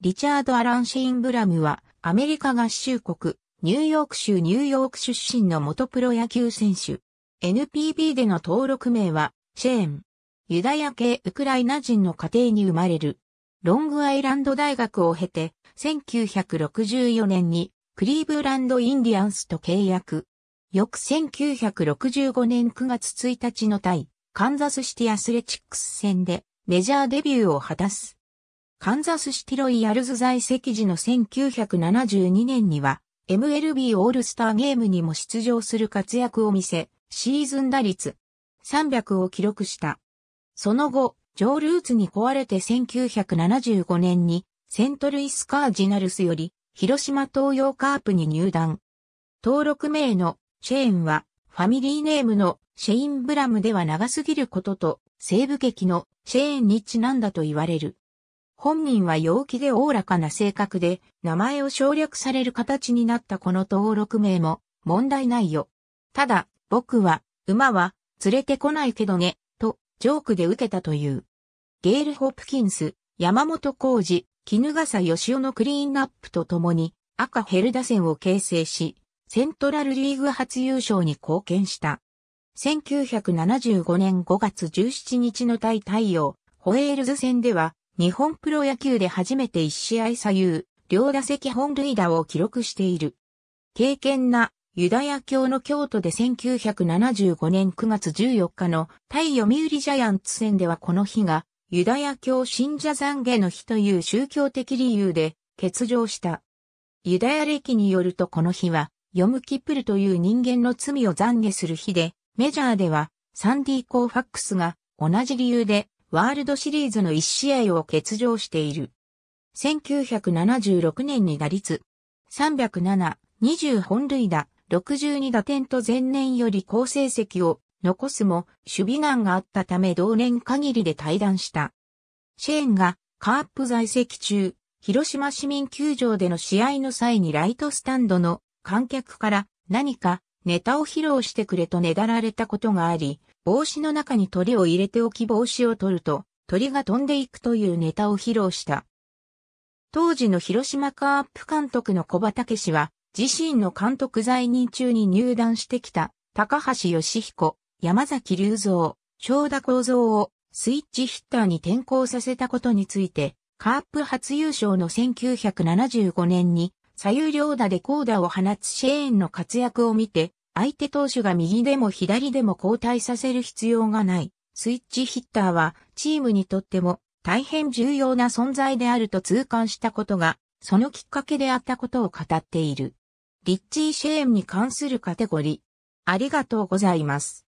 リチャード・アラン・シーンブラムは、アメリカ合衆国、ニューヨーク州ニューヨーク出身の元プロ野球選手。NPB での登録名は、シェーン。ユダヤ系ウクライナ人の家庭に生まれる。ロングアイランド大学を経て、1964年にクリーブランド・インディアンスと契約。翌1965年9月1日の対、カンザスシティアスレチックス戦でメジャーデビューを果たす。カンザスシティロイヤルズ在籍時の1972年には、MLB オールスターゲームにも出場する活躍を見せ、シーズン打率300を記録した。その後、ジョールーツに壊れて1975年にセントルイスカージナルスより広島東洋カープに入団。登録名のチェーンはファミリーネームのシェインブラムでは長すぎることと西部劇のチェーンにちなんだと言われる。本人は陽気でおおらかな性格で、名前を省略される形になったこの登録名も問題ないよ。ただ、僕は、馬は、連れてこないけどね、と、ジョークで受けたという。ゲール・ホプキンス、山本浩二、絹笠義雄のクリーンアップとともに、赤ヘル打線を形成し、セントラルリーグ初優勝に貢献した。1975年5月17日の対太陽、ホエールズ戦では、日本プロ野球で初めて一試合左右、両打席本塁打を記録している。敬虔なユダヤ教の京都で1975年9月14日の対読売ジャイアンツ戦ではこの日がユダヤ教信者懺悔の日という宗教的理由で欠場した。ユダヤ歴によるとこの日はヨムキプルという人間の罪を懺悔する日で、メジャーではサンディ・コーファックスが同じ理由でワールドシリーズの1試合を欠場している。1976年に打率307、20本塁打、62打点と前年より好成績を残すも守備難があったため同年限りで退団した。シェーンがカープ在籍中、広島市民球場での試合の際にライトスタンドの観客から何かネタを披露してくれとねだられたことがあり、帽子の中に鳥を入れておき帽子を取ると、鳥が飛んでいくというネタを披露した。当時の広島カープ監督の小畑氏は、自身の監督在任中に入団してきた、高橋義彦、山崎隆三、正田幸三をスイッチヒッターに転向させたことについて、カープ初優勝の1975年に左右両打で高打を放つシェーンの活躍を見て、相手投手が右でも左でも交代させる必要がない。スイッチヒッターはチームにとっても大変重要な存在であると痛感したことが、そのきっかけであったことを語っている。リッチー・シェーンに関するカテゴリー。ありがとうございます。